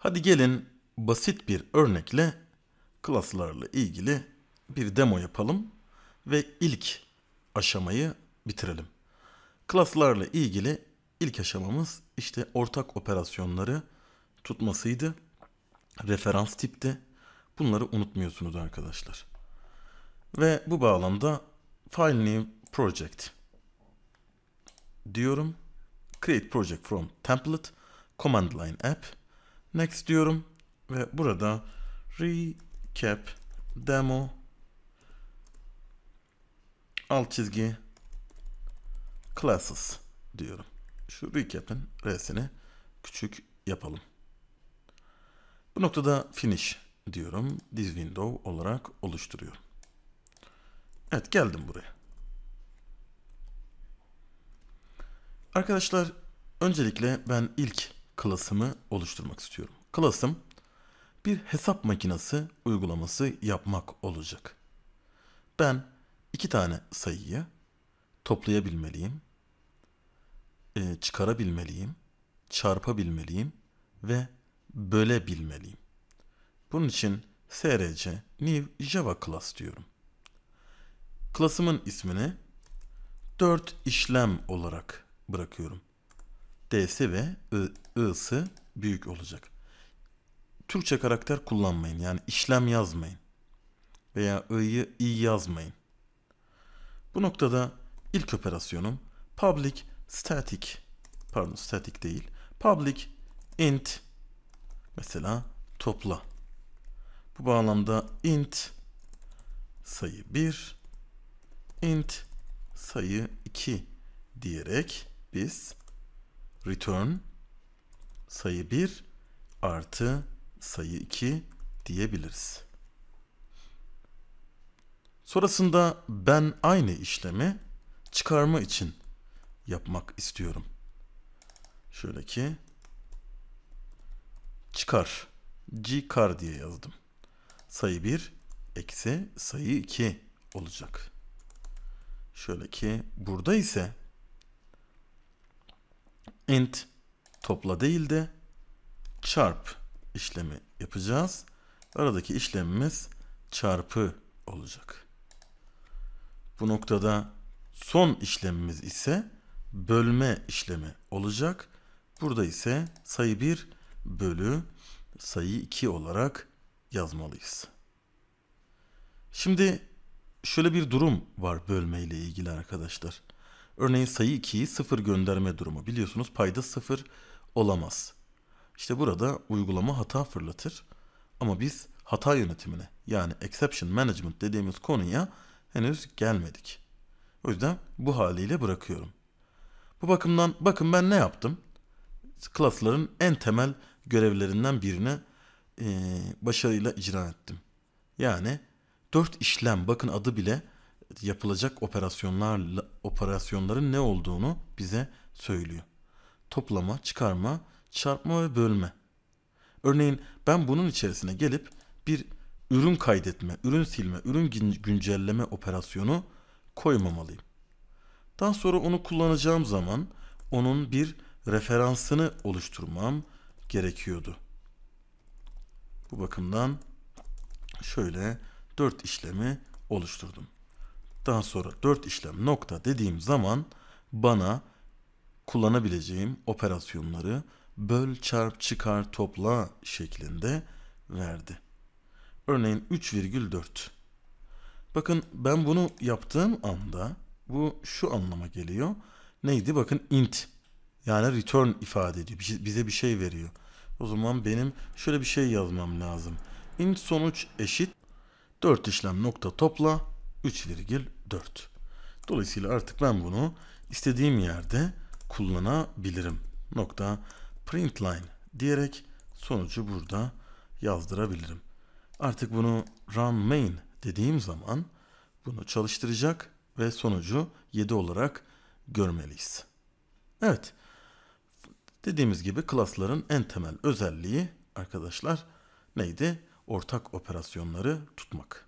Hadi gelin basit bir örnekle klaslarla ilgili bir demo yapalım ve ilk aşamayı bitirelim. Klaslarla ilgili ilk aşamamız işte ortak operasyonları tutmasıydı. Referans tipti. Bunları unutmuyorsunuz arkadaşlar. Ve bu bağlamda file name project diyorum. Create project from template command line app Next diyorum ve burada recap demo alt çizgi classes diyorum. Şu recap'in resini küçük yapalım. Bu noktada finish diyorum. This window olarak oluşturuyorum. Evet geldim buraya. Arkadaşlar öncelikle ben ilk klasımı oluşturmak istiyorum. Klasım bir hesap makinesi uygulaması yapmak olacak. Ben iki tane sayıyı toplayabilmeliyim, e, çıkarabilmeliyim, çarpabilmeliyim ve bölebilmeliyim. Bunun için src new java class diyorum. Klasımın ismini 4 işlem olarak bırakıyorum. D'si ve I'sı büyük olacak. Türkçe karakter kullanmayın. Yani işlem yazmayın. Veya I'yı i yazmayın. Bu noktada ilk operasyonum public static pardon static değil. Public int mesela topla. Bu bağlamda int sayı 1 int sayı 2 diyerek biz return sayı 1 artı sayı 2 diyebiliriz. Sonrasında ben aynı işlemi çıkarma için yapmak istiyorum. Şöyle ki çıkar ckar diye yazdım. Sayı 1 eksi sayı 2 olacak. Şöyle ki burada ise int topla değil de çarp işlemi yapacağız. Aradaki işlemimiz çarpı olacak. Bu noktada son işlemimiz ise bölme işlemi olacak. Burada ise sayı 1 bölü sayı 2 olarak yazmalıyız. Şimdi şöyle bir durum var bölme ile ilgili arkadaşlar. Örneğin sayı 2'yi 0 gönderme durumu. Biliyorsunuz payda 0 olamaz. İşte burada uygulama hata fırlatır. Ama biz hata yönetimine yani exception management dediğimiz konuya henüz gelmedik. O yüzden bu haliyle bırakıyorum. Bu bakımdan bakın ben ne yaptım? Klasların en temel görevlerinden birine e, başarıyla icra ettim. Yani 4 işlem bakın adı bile yapılacak operasyonlarla operasyonların ne olduğunu bize söylüyor. Toplama, çıkarma, çarpma ve bölme. Örneğin ben bunun içerisine gelip bir ürün kaydetme, ürün silme, ürün güncelleme operasyonu koymamalıyım. Daha sonra onu kullanacağım zaman onun bir referansını oluşturmam gerekiyordu. Bu bakımdan şöyle 4 işlemi oluşturdum daha sonra 4 işlem nokta dediğim zaman bana kullanabileceğim operasyonları böl, çarp, çıkar, topla şeklinde verdi. Örneğin 3,4. Bakın ben bunu yaptığım anda bu şu anlama geliyor. Neydi? Bakın int yani return ifade ediyor. Bize bir şey veriyor. O zaman benim şöyle bir şey yazmam lazım. int sonuç eşit 4 işlem nokta topla 3,4. Dolayısıyla artık ben bunu istediğim yerde kullanabilirim. Nokta print line diyerek sonucu burada yazdırabilirim. Artık bunu run main dediğim zaman bunu çalıştıracak ve sonucu 7 olarak görmeliyiz. Evet. Dediğimiz gibi klasların en temel özelliği arkadaşlar neydi? Ortak operasyonları tutmak.